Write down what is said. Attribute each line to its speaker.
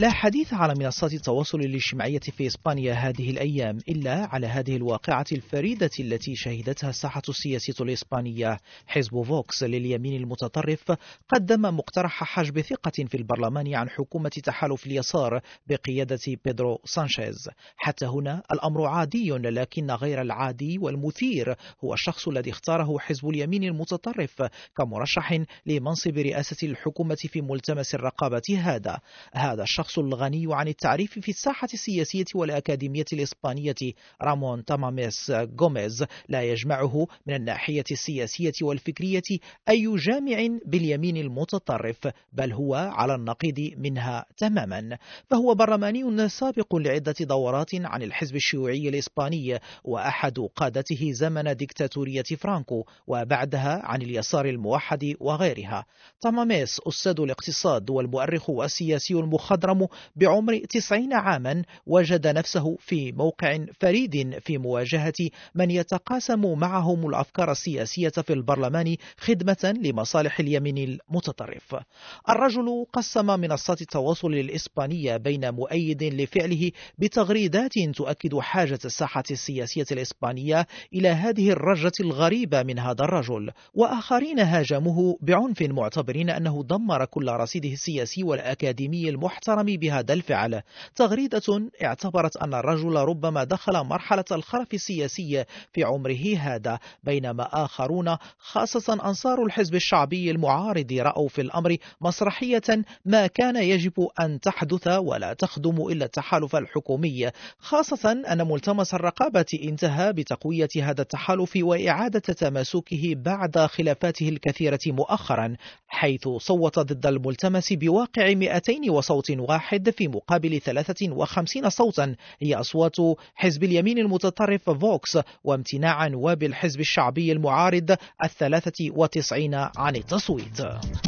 Speaker 1: لا حديث على منصات التواصل الاجتماعية في إسبانيا هذه الأيام إلا على هذه الواقعة الفريدة التي شهدتها الساحة السياسية الإسبانية حزب فوكس لليمين المتطرف قدم مقترح حجب ثقة في البرلمان عن حكومة تحالف اليسار بقيادة بيدرو سانشيز حتى هنا الأمر عادي لكن غير العادي والمثير هو الشخص الذي اختاره حزب اليمين المتطرف كمرشح لمنصب رئاسة الحكومة في ملتمس الرقابة هذا هذا الشخص الشخص الغني عن التعريف في الساحة السياسية والأكاديمية الإسبانية رامون تاماميس غوميز لا يجمعه من الناحية السياسية والفكرية أي جامع باليمين المتطرف بل هو على النقيض منها تماما فهو برلماني سابق لعدة دورات عن الحزب الشيوعي الإسباني وأحد قادته زمن ديكتاتورية فرانكو وبعدها عن اليسار الموحد وغيرها تاماميس أستاذ الاقتصاد والمؤرخ والسياسي المخضرم الإمام بعمر تسعين عاما وجد نفسه في موقع فريد في مواجهة من يتقاسم معهم الأفكار السياسية في البرلمان خدمة لمصالح اليمين المتطرف الرجل قسم منصات التواصل الإسبانية بين مؤيد لفعله بتغريدات تؤكد حاجة الساحة السياسية الإسبانية إلى هذه الرجة الغريبة من هذا الرجل وآخرين هاجموه بعنف معتبرين أنه دمر كل رصيده السياسي والأكاديمي المحترم القيام بهذا الفعل تغريدة اعتبرت أن الرجل ربما دخل مرحلة الخرف السياسي في عمره هذا بينما آخرون خاصة أنصار الحزب الشعبي المعارض رأوا في الأمر مسرحية ما كان يجب أن تحدث ولا تخدم إلا التحالف الحكومي خاصة أن ملتمس الرقابة انتهى بتقوية هذا التحالف وإعادة تماسكه بعد خلافاته الكثيرة مؤخرا حيث صوت ضد الملتمس بواقع 200 وصوت واحد واحد في مقابل 53 صوتا هي أصوات حزب اليمين المتطرف فوكس وامتناع نواب الحزب الشعبي المعارض الثلاثة وتسعين عن التصويت